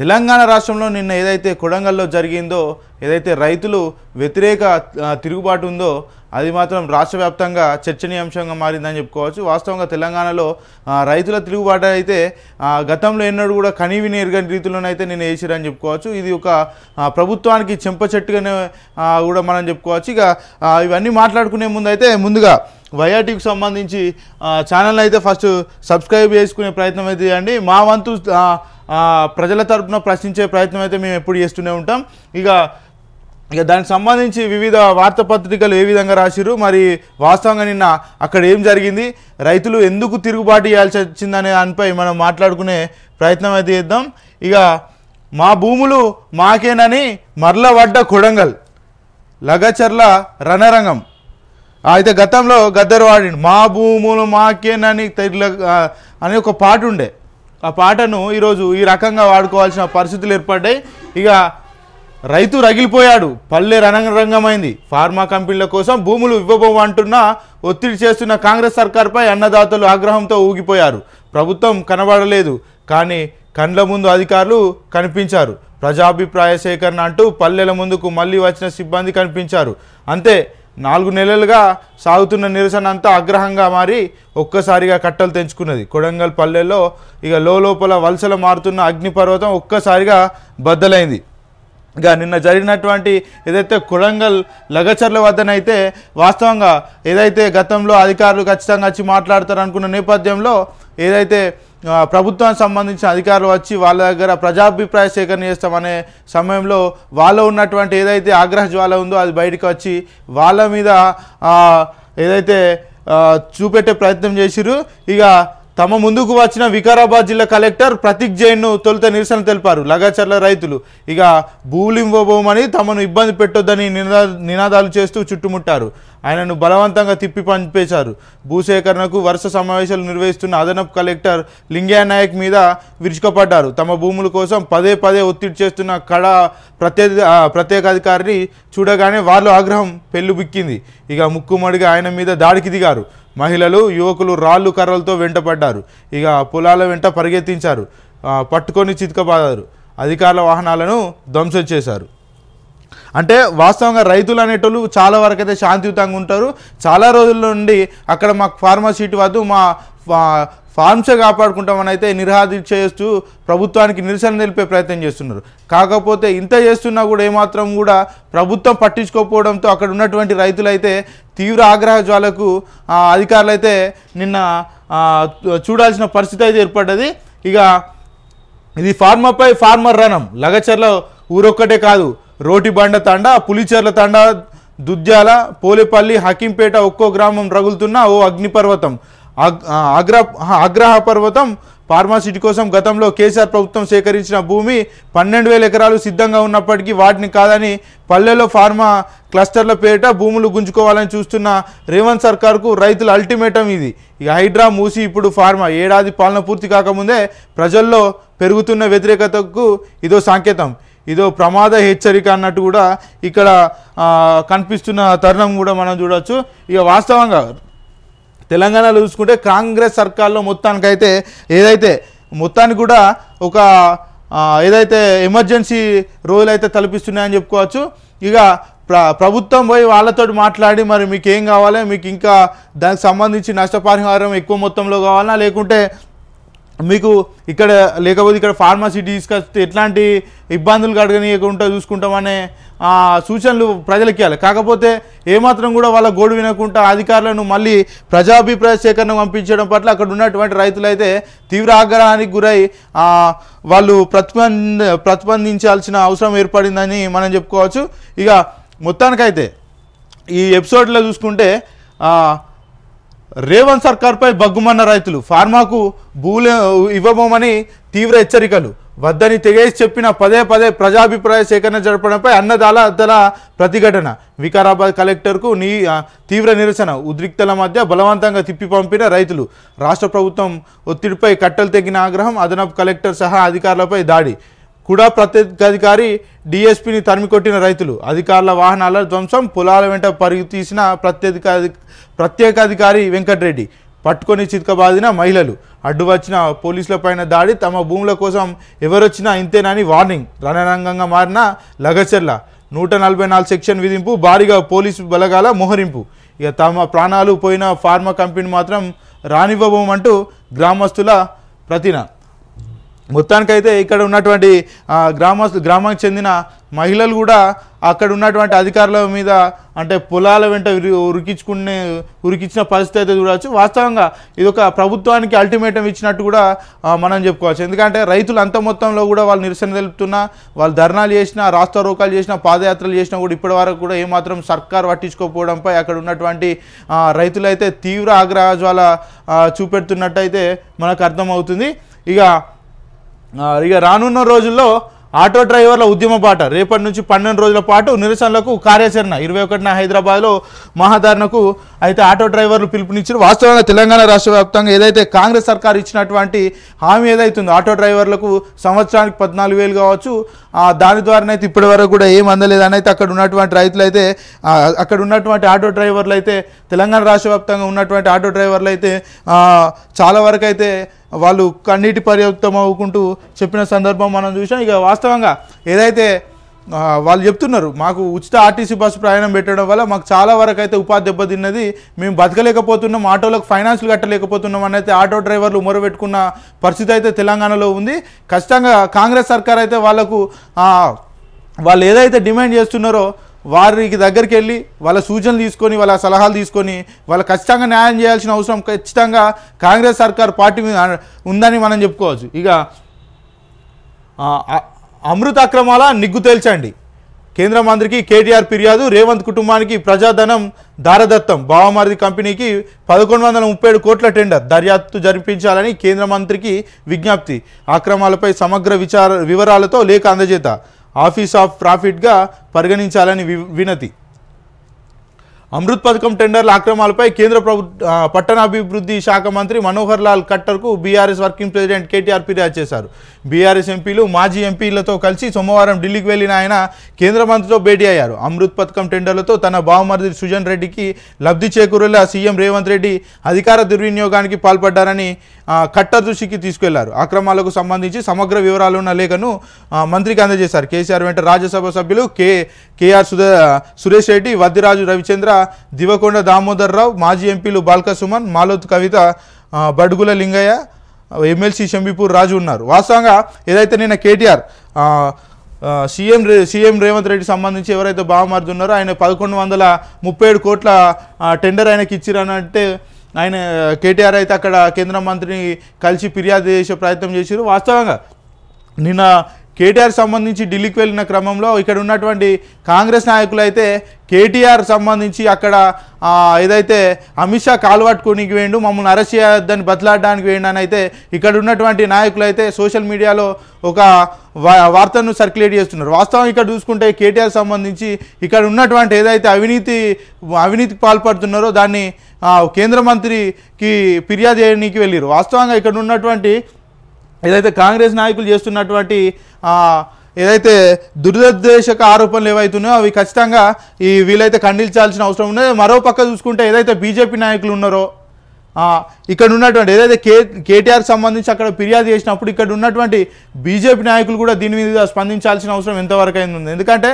తెలంగాణ రాష్ట్రంలో నిన్న ఏదైతే కొడంగల్లో జరిగిందో ఏదైతే రైతులు వ్యతిరేక తిరుగుబాటు ఉందో అది మాత్రం రాష్ట్ర వ్యాప్తంగా చర్చనీయాంశంగా మారిందని చెప్పుకోవచ్చు వాస్తవంగా తెలంగాణలో రైతుల తిరుగుబాటు అయితే గతంలో ఎన్నడూ కూడా కనీవి నేరుగని రీతిలోనైతే నేను వేసిరని చెప్పుకోవచ్చు ఇది ఒక ప్రభుత్వానికి చెంప చెట్టుగానే కూడా మనం చెప్పుకోవచ్చు ఇక ఇవన్నీ మాట్లాడుకునే ముందు అయితే ముందుగా వైఆర్టీకి సంబంధించి ఛానల్ అయితే ఫస్ట్ సబ్స్క్రైబ్ చేసుకునే ప్రయత్నం అయితే చేయండి మా వంతు ప్రజల తరఫున ప్రశ్నించే ప్రయత్నం అయితే మేము ఎప్పుడు చేస్తూనే ఉంటాం ఇక ఇక దానికి సంబంధించి వివిధ వార్తాపత్రికలు ఏ విధంగా రాసిరు మరి వాస్తవంగా నిన్న అక్కడ ఏం జరిగింది రైతులు ఎందుకు తిరుగుబాటు చేయాల్సి వచ్చిందనే దానిపై మనం మాట్లాడుకునే ప్రయత్నం అయితే చేద్దాం ఇక మా భూములు మాకేనని మర్లవడ్డ కొడంగల్ లగచర్ల రణరంగం అయితే గతంలో గద్దరు వాడి మా భూములు మాకేనని అనే ఒక పాట ఉండే ఆ పాటను ఈరోజు ఈ రకంగా వాడుకోవాల్సిన పరిస్థితులు ఏర్పడ్డాయి ఇక రైతు రగిలిపోయాడు పల్లె రణరంగమైంది ఫార్మా కంపెనీల కోసం భూములు అంటున్న ఒత్తిడి చేస్తున్న కాంగ్రెస్ సర్కార్పై అన్నదాతలు ఆగ్రహంతో ఊగిపోయారు ప్రభుత్వం కనబడలేదు కానీ కండ్ల ముందు అధికారులు కనిపించారు ప్రజాభిప్రాయ సేకరణ అంటూ పల్లెల ముందుకు మళ్ళీ వచ్చిన సిబ్బంది కనిపించారు అంతే నాలుగు నెలలుగా సాగుతున్న నిరసన అంతా ఆగ్రహంగా మారి ఒక్కసారిగా కట్టలు తెంచుకున్నది కొడంగల్ పల్లెల్లో ఇక లోపల వలసలు మారుతున్న అగ్నిపర్వతం ఒక్కసారిగా బద్దలైంది ఇక నిన్న జరిగినటువంటి ఏదైతే కొడంగల్ లగచర్ల వద్దనైతే వాస్తవంగా ఏదైతే గతంలో అధికారులు ఖచ్చితంగా వచ్చి మాట్లాడతారు అనుకున్న నేపథ్యంలో ఏదైతే ప్రభుత్వానికి సంబంధించిన అధికారులు వచ్చి వాళ్ళ దగ్గర ప్రజాభిప్రాయ సేకరణ చేస్తామనే సమయంలో వాళ్ళ ఉన్నటువంటి ఏదైతే ఆగ్రహ జ్వాల ఉందో అది బయటకు వచ్చి వాళ్ళ మీద ఏదైతే చూపెట్టే ప్రయత్నం చేసిరు ఇక తమ ముందుకు వచ్చిన వికారాబాద్ జిల్లా కలెక్టర్ ప్రతీక్ జైన్ను తొలుత నిరసన తెలిపారు లగాచర్ల రైతులు ఇక భూలింవబోమని తమను ఇబ్బంది పెట్టొద్దని నినాదాలు చేస్తూ చుట్టుముట్టారు ఆయనను బలవంతంగా తిప్పి పంపేశారు భూసేకరణకు వరుస సమావేశాలు నిర్వహిస్తున్న అదనపు కలెక్టర్ లింగానాయక్ నాయక్ మీద విరుచుకపడ్డారు తమ భూముల కోసం పదే పదే ఒత్తిడి చేస్తున్న కళ ప్రత్యేక అధికారిని చూడగానే వాళ్ళు ఆగ్రహం పెళ్ళుబిక్కింది ఇక ముక్కుమడిగా ఆయన మీద దాడికి దిగారు మహిళలు యువకులు రాళ్ళు కర్రలతో వెంటపడ్డారు ఇక పొలాల వెంట పరిగెత్తించారు పట్టుకొని చితకబాదారు అధికారుల వాహనాలను ధ్వంసం చేశారు అంటే వాస్తవంగా రైతులు అనేటోళ్ళు చాలా వరకు అయితే శాంతియుతంగా ఉంటారు చాలా రోజుల నుండి అక్కడ మాకు ఫార్మా సీట్ వద్దు మా ఫార్మ్సే కాపాడుకుంటామని అయితే నిరాది చేస్తూ ప్రభుత్వానికి నిరసన తెలిపే ప్రయత్నం చేస్తున్నారు కాకపోతే ఇంత చేస్తున్నా కూడా ఏమాత్రం కూడా ప్రభుత్వం పట్టించుకోకపోవడంతో అక్కడ ఉన్నటువంటి రైతులైతే తీవ్ర ఆగ్రహ జ్వాలకు అధికారులు అయితే నిన్న చూడాల్సిన పరిస్థితి అయితే ఏర్పడ్డది ఇక ఇది ఫార్మర్పై ఫార్మర్ రణం లగచర్లో ఊరొక్కటే కాదు రోటిబండ తండ పులిచెర్ల తండ దుద్యాల పోలేపల్లి హకీంపేట ఒక్కో గ్రామం రగులుతున్న ఓ అగ్నిపర్వతం అగ్ర అగ్రహ పర్వతం ఫార్మాసిటీ కోసం గతంలో కేసీఆర్ ప్రభుత్వం సేకరించిన భూమి పన్నెండు వేల ఎకరాలు సిద్ధంగా ఉన్నప్పటికీ వాటిని కాదని పల్లెలో ఫార్మా క్లస్టర్ల పేరిట భూములు గుంజుకోవాలని చూస్తున్న రేవంత్ సర్కార్కు రైతుల అల్టిమేటం ఇది ఇక హైడ్రా మూసి ఇప్పుడు ఫార్మా ఏడాది పాలన పూర్తి కాకముందే ప్రజల్లో పెరుగుతున్న వ్యతిరేకతకు ఇదో సంకేతం ఇదో ప్రమాద హెచ్చరిక అన్నట్టు కూడా ఇక్కడ కనిపిస్తున్న తరుణం కూడా మనం చూడవచ్చు ఇక వాస్తవంగా తెలంగాణలో చూసుకుంటే కాంగ్రెస్ సర్కార్లో మొత్తానికైతే ఏదైతే మొత్తానికి కూడా ఒక ఏదైతే ఎమర్జెన్సీ రోజులు అయితే తలపిస్తున్నాయని చెప్పుకోవచ్చు ఇక ప్ర ప్రభుత్వం పోయి వాళ్ళతో మాట్లాడి మరి మీకు ఏం కావాలి మీకు ఇంకా దానికి సంబంధించి నష్టపరిహారం ఎక్కువ మొత్తంలో కావాలా లేకుంటే మీకు ఇక్కడ లేకపోతే ఇక్కడ ఫార్మసీ తీసుకొస్తే ఎట్లాంటి ఇబ్బందులు కడగనీయకుండా చూసుకుంటామనే సూచనలు ప్రజలకి ఇవ్వాలి కాకపోతే ఏమాత్రం కూడా వాళ్ళ గోడు వినకుండా అధికారులను మళ్ళీ ప్రజాభిప్రాయ సేకరణ పంపించడం పట్ల అక్కడ ఉన్నటువంటి రైతులైతే తీవ్ర ఆగ్రహానికి గురై వాళ్ళు ప్రతిపంద ప్రతిపందించాల్సిన అవసరం ఏర్పడిందని మనం చెప్పుకోవచ్చు ఇక మొత్తానికైతే ఈ ఎపిసోడ్లో చూసుకుంటే రేవంత్ సర్కార్పై బగ్గుమన్న రైతులు ఫార్మాకు భూలే ఇవ్వబోమని తీవ్ర హెచ్చరికలు వద్దని తెగేసి చెప్పిన పదే పదే ప్రజాభిప్రాయ సేకరణ జరపడంపై అన్నదాల అద్దల ప్రతిఘటన వికారాబాద్ కలెక్టర్కు నీ తీవ్ర నిరసన ఉద్రిక్తల మధ్య బలవంతంగా తిప్పి పంపిన రైతులు రాష్ట్ర ప్రభుత్వం ఒత్తిడిపై కట్టెలు తెగిన ఆగ్రహం అదనపు కలెక్టర్ సహా అధికారులపై దాడి కూడా ప్రత్యేకాధికారి తరిమి తరిమికొట్టిన రైతులు అధికారుల వాహనాల ధ్వంసం పొలాల వెంట పరుగు తీసిన ప్రత్యేకాధి ప్రత్యేకాధికారి వెంకటరెడ్డి పట్టుకొని చితకబాదిన మహిళలు అడ్డు వచ్చిన పోలీసుల పైన దాడి తమ భూముల కోసం ఎవరొచ్చినా ఇంతేనని వార్నింగ్ రణరంగంగా మారిన లగచర్ల నూట నలభై నాలుగు సెక్షన్ విధింపు భారీగా పోలీసు బలగాల మోహరింపు ఇక తమ ప్రాణాలు పోయిన ఫార్మా కంపెనీ మాత్రం రానివ్వబోమంటూ గ్రామస్తుల ప్రతిన మొత్తానికైతే ఇక్కడ ఉన్నటువంటి గ్రామ గ్రామానికి చెందిన మహిళలు కూడా అక్కడ ఉన్నటువంటి అధికారుల మీద అంటే పొలాల వెంట ఉరికించుకునే ఉరికించిన పరిస్థితి అయితే చూడవచ్చు వాస్తవంగా ఇది ఒక ప్రభుత్వానికి అల్టిమేటం ఇచ్చినట్టు కూడా మనం చెప్పుకోవచ్చు ఎందుకంటే రైతులు అంత మొత్తంలో కూడా వాళ్ళు నిరసన తెలుపుతున్నా వాళ్ళు ధర్నాలు చేసినా రాస్తారోకాలు రోకాలు చేసినా పాదయాత్రలు చేసినా కూడా ఇప్పటి వరకు కూడా ఏమాత్రం సర్కార్ పట్టించుకోకపోవడంపై అక్కడ ఉన్నటువంటి రైతులైతే తీవ్ర ఆగ్రహజ్వాల చూపెడుతున్నట్టయితే మనకు అర్థమవుతుంది ఇక ఇక రానున్న రోజుల్లో ఆటో డ్రైవర్ల ఉద్యమ పాట రేపటి నుంచి పన్నెండు రోజుల పాటు నిరసనలకు కార్యాచరణ ఇరవై ఒకటిన హైదరాబాద్లో మహాదారణకు అయితే ఆటో డ్రైవర్లు పిలుపునిచ్చారు వాస్తవంగా తెలంగాణ రాష్ట్ర వ్యాప్తంగా ఏదైతే కాంగ్రెస్ సర్కార్ ఇచ్చినటువంటి హామీ ఏదైతుందో ఆటో డ్రైవర్లకు సంవత్సరానికి పద్నాలుగు వేలు కావచ్చు దాని ద్వారానైతే ఇప్పటి వరకు కూడా ఏం అందలేదు అయితే అక్కడ ఉన్నటువంటి రైతులు అయితే అక్కడ ఉన్నటువంటి ఆటో డ్రైవర్లు అయితే తెలంగాణ రాష్ట్ర వ్యాప్తంగా ఉన్నటువంటి ఆటో డ్రైవర్లు అయితే చాలా వరకు అయితే వాళ్ళు కన్నీటి పర్యాప్తం అవ్వుకుంటూ చెప్పిన సందర్భం మనం చూసాం ఇక వాస్తవంగా ఏదైతే వాళ్ళు చెప్తున్నారు మాకు ఉచిత ఆర్టీసీ బస్సు ప్రయాణం పెట్టడం వల్ల మాకు చాలా వరకు అయితే ఉపాధి దెబ్బతిన్నది మేము బతకలేకపోతున్నాం ఆటోలకు ఫైనాన్స్లు కట్టలేకపోతున్నాం అని ఆటో డ్రైవర్లు మొరబెట్టుకున్న పరిస్థితి అయితే తెలంగాణలో ఉంది ఖచ్చితంగా కాంగ్రెస్ సర్కార్ అయితే వాళ్ళకు వాళ్ళు ఏదైతే డిమాండ్ చేస్తున్నారో వారికి దగ్గరికి వెళ్ళి వాళ్ళ సూచనలు తీసుకొని వాళ్ళ సలహాలు తీసుకొని వాళ్ళు ఖచ్చితంగా న్యాయం చేయాల్సిన అవసరం ఖచ్చితంగా కాంగ్రెస్ సర్కార్ పార్టీ మీద ఉందని మనం చెప్పుకోవచ్చు ఇక అమృత అక్రమాల నిగ్గు తేల్చండి కేంద్ర మంత్రికి కేటీఆర్ ఫిర్యాదు రేవంత్ కుటుంబానికి ప్రజాధనం దారదత్తం బావమారిది కంపెనీకి పదకొండు వందల ముప్పై ఏడు కోట్ల టెండర్ దర్యాప్తు జరిపించాలని కేంద్ర మంత్రికి విజ్ఞప్తి అక్రమాలపై సమగ్ర విచార వివరాలతో లేఖ అందజేత ఆఫీస్ ఆఫ్ ప్రాఫిట్గా పరిగణించాలని వినతి అమృత్ పథకం టెండర్ల అక్రమాలపై కేంద్ర ప్రభు పట్టణాభివృద్ధి శాఖ మంత్రి మనోహర్ లాల్ ఖట్టర్కు బీఆర్ఎస్ వర్కింగ్ ప్రెసిడెంట్ కేటీఆర్ ఫిర్యాదు చేశారు బీఆర్ఎస్ ఎంపీలు మాజీ ఎంపీలతో కలిసి సోమవారం ఢిల్లీకి వెళ్లిన ఆయన కేంద్ర మంత్రితో భేటీ అయ్యారు అమృత్ పథకం టెండర్లతో తన బావమరిది సుజన్ రెడ్డికి లబ్ధి చేకూరేలా సీఎం రేవంత్ రెడ్డి అధికార దుర్వినియోగానికి పాల్పడ్డారని కట్ట దృష్టికి తీసుకెళ్లారు అక్రమాలకు సంబంధించి సమగ్ర వివరాలు ఉన్న లేఖను మంత్రికి అందజేశారు కేసీఆర్ వెంట రాజ్యసభ సభ్యులు కే కేఆర్ సురేష్ రెడ్డి వద్దిరాజు రవిచంద్ర దివకొండ దామోదర్ రావు మాజీ ఎంపీలు బాల్క సుమన్ మాలోత్ కవిత బడుగుల లింగయ్య ఎమ్మెల్సీ షంబీపూర్ రాజు ఉన్నారు వాస్తవంగా ఏదైతే నిన్న KTR CM CM Revanth Reddy సంబంధించి ఎవరైతే బావమార్జు ఉన్నారో ఆయన పదకొండు వందల ముప్పై ఏడు కోట్ల టెండర్ ఆయనకి ఇచ్చిరని అంటే ఆయన కేటీఆర్ అయితే అక్కడ కేంద్ర మంత్రిని కలిసి ఫిర్యాదు చేసే ప్రయత్నం చేసారు వాస్తవంగా నిన్న కేటీఆర్ సంబంధించి ఢిల్లీకి వెళ్ళిన క్రమంలో ఇక్కడ ఉన్నటువంటి కాంగ్రెస్ నాయకులు అయితే కేటీఆర్ సంబంధించి అక్కడ ఏదైతే అమిత్ షా కాలువట్టుకోనికి వేయండు మమ్మల్ని అరెస్ట్ చేయొద్దని బతలాడడానికి వేయండి అని అయితే ఇక్కడ ఉన్నటువంటి నాయకులు అయితే సోషల్ మీడియాలో ఒక వార్తను సర్క్యులేట్ చేస్తున్నారు వాస్తవం ఇక్కడ చూసుకుంటే కేటీఆర్ సంబంధించి ఇక్కడ ఉన్నటువంటి ఏదైతే అవినీతి అవినీతికి పాల్పడుతున్నారో దాన్ని కేంద్ర మంత్రికి ఫిర్యాదు చేయడానికి వెళ్ళారు వాస్తవంగా ఇక్కడ ఉన్నటువంటి ఏదైతే కాంగ్రెస్ నాయకులు చేస్తున్నటువంటి ఏదైతే దురదర్శక ఆరోపణలు ఏవైతున్నాయో అవి ఖచ్చితంగా ఈ వీలైతే ఖండించాల్సిన అవసరం ఉన్నది మరో పక్క చూసుకుంటే ఏదైతే బీజేపీ నాయకులు ఉన్నారో ఇక్కడ ఉన్నటువంటి ఏదైతే కే కేటీఆర్ సంబంధించి అక్కడ ఫిర్యాదు చేసినప్పుడు ఇక్కడ ఉన్నటువంటి బీజేపీ నాయకులు కూడా దీని మీద స్పందించాల్సిన అవసరం ఎంతవరకు అయింది ఉంది ఎందుకంటే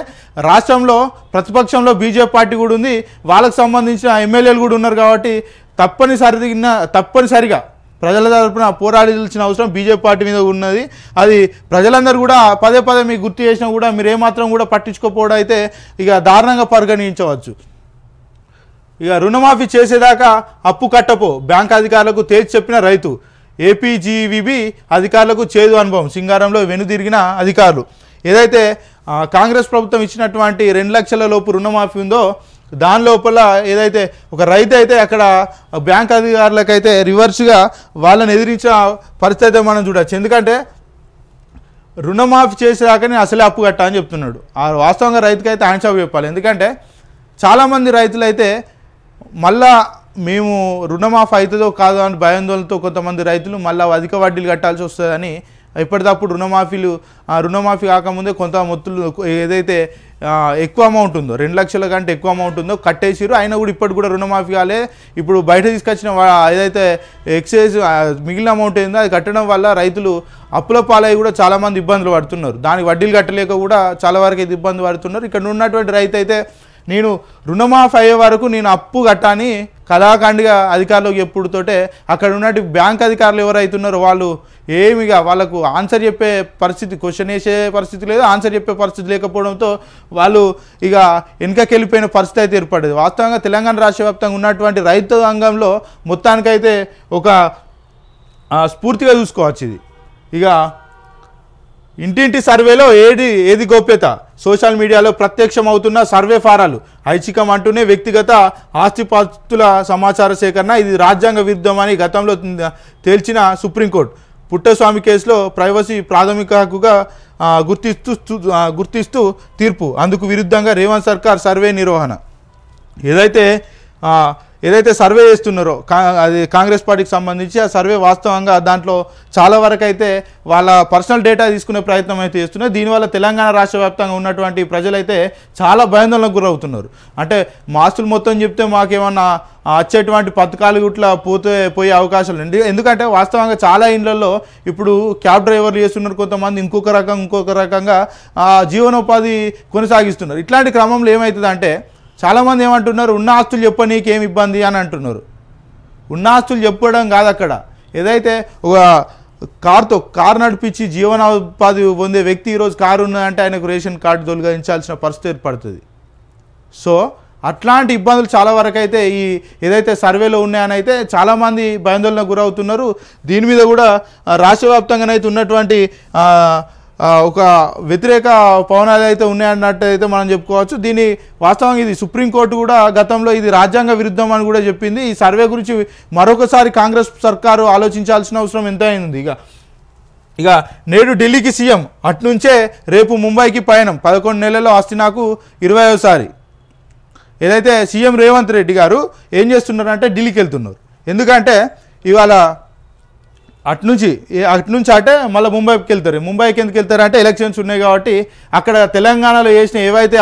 రాష్ట్రంలో ప్రతిపక్షంలో బీజేపీ పార్టీ కూడా ఉంది వాళ్ళకు సంబంధించిన ఎమ్మెల్యేలు కూడా ఉన్నారు కాబట్టి తప్పనిసరిగా తప్పనిసరిగా ప్రజల తరపున పోరాడాల్సిన అవసరం బీజేపీ పార్టీ మీద ఉన్నది అది ప్రజలందరూ కూడా పదే పదే మీకు గుర్తు చేసినా కూడా మీరు ఏమాత్రం కూడా పట్టించుకోకపోవడం అయితే ఇక దారుణంగా పరిగణించవచ్చు ఇక రుణమాఫీ చేసేదాకా అప్పు కట్టపో బ్యాంక్ అధికారులకు తేల్చి చెప్పిన రైతు ఏపీజీవిబి అధికారులకు చేదు అనుభవం సింగారంలో వెనుదిరిగిన అధికారులు ఏదైతే కాంగ్రెస్ ప్రభుత్వం ఇచ్చినటువంటి రెండు లక్షల లోపు రుణమాఫీ ఉందో దాని లోపల ఏదైతే ఒక రైతు అయితే అక్కడ బ్యాంక్ అధికారులకైతే రివర్స్గా వాళ్ళని ఎదిరించిన పరిస్థితి మనం చూడవచ్చు ఎందుకంటే రుణమాఫీ చేసేదాకనే అసలే అప్పు కట్టా అని చెప్తున్నాడు ఆ వాస్తవంగా రైతుకైతే ఆన్సర్ చెప్పాలి ఎందుకంటే చాలామంది రైతులైతే మళ్ళా మేము రుణమాఫీ అవుతుందో కాదో అని భయాందోళనతో కొంతమంది రైతులు మళ్ళీ అధిక వడ్డీలు కట్టాల్సి వస్తుందని ఎప్పటికప్పుడు రుణమాఫీలు రుణమాఫీ కాకముందే కొంత మొత్తులు ఏదైతే ఎక్కువ అమౌంట్ ఉందో రెండు లక్షల కంటే ఎక్కువ అమౌంట్ ఉందో కట్టేసిరు అయినా కూడా ఇప్పటికి కూడా రుణమాఫీ కాలే ఇప్పుడు బయట తీసుకొచ్చిన ఏదైతే ఎక్సైజ్ మిగిలిన అమౌంట్ ఏందో అది కట్టడం వల్ల రైతులు అప్పుల పాలై కూడా చాలామంది ఇబ్బందులు పడుతున్నారు దానికి వడ్డీలు కట్టలేక కూడా చాలా వరకు అయితే ఇబ్బంది పడుతున్నారు ఇక్కడ ఉన్నటువంటి రైతు అయితే నేను రుణమాఫీ అయ్యే వరకు నేను అప్పు కట్టాని కళాఖండిగా అధికారులకు ఎప్పుడుతోటే అక్కడ ఉన్నట్టు బ్యాంక్ అధికారులు ఎవరైతున్నారో వాళ్ళు ఏమిగా వాళ్ళకు ఆన్సర్ చెప్పే పరిస్థితి క్వశ్చన్ వేసే పరిస్థితి లేదు ఆన్సర్ చెప్పే పరిస్థితి లేకపోవడంతో వాళ్ళు ఇక వెనుకకెళ్ళిపోయిన పరిస్థితి అయితే ఏర్పడేది వాస్తవంగా తెలంగాణ రాష్ట్ర వ్యాప్తంగా ఉన్నటువంటి రైతు రంగంలో మొత్తానికైతే ఒక స్ఫూర్తిగా చూసుకోవచ్చు ఇది ఇక ఇంటింటి సర్వేలో ఏది ఏది గోప్యత సోషల్ మీడియాలో ప్రత్యక్షం అవుతున్న సర్వే ఫారాలు ఐచ్ఛికం అంటూనే వ్యక్తిగత ఆస్తిపాస్తుల సమాచార సేకరణ ఇది రాజ్యాంగ విరుద్ధమని గతంలో తేల్చిన సుప్రీంకోర్టు పుట్టస్వామి కేసులో ప్రైవసీ ప్రాథమిక హక్కుగా గుర్తిస్తూ గుర్తిస్తూ తీర్పు అందుకు విరుద్ధంగా రేవంత్ సర్కార్ సర్వే నిర్వహణ ఏదైతే ఏదైతే సర్వే చేస్తున్నారో అది కాంగ్రెస్ పార్టీకి సంబంధించి ఆ సర్వే వాస్తవంగా దాంట్లో చాలా వరకు అయితే వాళ్ళ పర్సనల్ డేటా తీసుకునే ప్రయత్నం అయితే చేస్తున్నారు దీనివల్ల తెలంగాణ రాష్ట్ర వ్యాప్తంగా ఉన్నటువంటి ప్రజలైతే చాలా భయాందోళనకు గురవుతున్నారు అంటే మాస్టులు మొత్తం చెప్తే మాకేమన్నా వచ్చేటువంటి పథకాలు ఇట్లా పోతే పోయే అవకాశాలు ఉంది ఎందుకంటే వాస్తవంగా చాలా ఇండ్లలో ఇప్పుడు క్యాబ్ డ్రైవర్లు చేస్తున్నారు కొంతమంది ఇంకొక రకంగా ఇంకొక రకంగా జీవనోపాధి కొనసాగిస్తున్నారు ఇట్లాంటి క్రమంలో ఏమవుతుందంటే చాలామంది ఏమంటున్నారు ఉన్న ఆస్తులు చెప్పనీకి ఏమి ఇబ్బంది అని అంటున్నారు ఉన్న ఆస్తులు చెప్పడం కాదు అక్కడ ఏదైతే ఒక కార్తో కారు నడిపించి జీవనోపాధి పొందే వ్యక్తి ఈరోజు కారు ఉన్నదంటే ఆయనకు రేషన్ కార్డు తొలగించాల్సిన పరిస్థితి ఏర్పడుతుంది సో అట్లాంటి ఇబ్బందులు చాలా వరకు అయితే ఈ ఏదైతే సర్వేలో ఉన్నాయని అయితే చాలామంది భయాందోళన గురవుతున్నారు దీని మీద కూడా రాష్ట్ర వ్యాప్తంగానైతే ఉన్నటువంటి ఒక వ్యతిరేక పవనాలు అయితే ఉన్నాయన్నట్టు అయితే మనం చెప్పుకోవచ్చు దీని వాస్తవంగా ఇది సుప్రీంకోర్టు కూడా గతంలో ఇది రాజ్యాంగ విరుద్ధం అని కూడా చెప్పింది ఈ సర్వే గురించి మరొకసారి కాంగ్రెస్ సర్కారు ఆలోచించాల్సిన అవసరం ఎంతైంది ఇక ఇక నేడు ఢిల్లీకి సీఎం అట్నుంచే రేపు ముంబైకి పయనం పదకొండు నెలల్లో ఆస్తి నాకు ఇరవయోసారి ఏదైతే సీఎం రేవంత్ రెడ్డి గారు ఏం చేస్తున్నారంటే ఢిల్లీకి వెళ్తున్నారు ఎందుకంటే ఇవాళ అట్నుంచి అట్నుంచి అంటే మళ్ళీ ముంబైకి వెళ్తారు ముంబైకి ఎందుకు వెళ్తారు అంటే ఎలక్షన్స్ ఉన్నాయి కాబట్టి అక్కడ తెలంగాణలో వేసిన ఏవైతే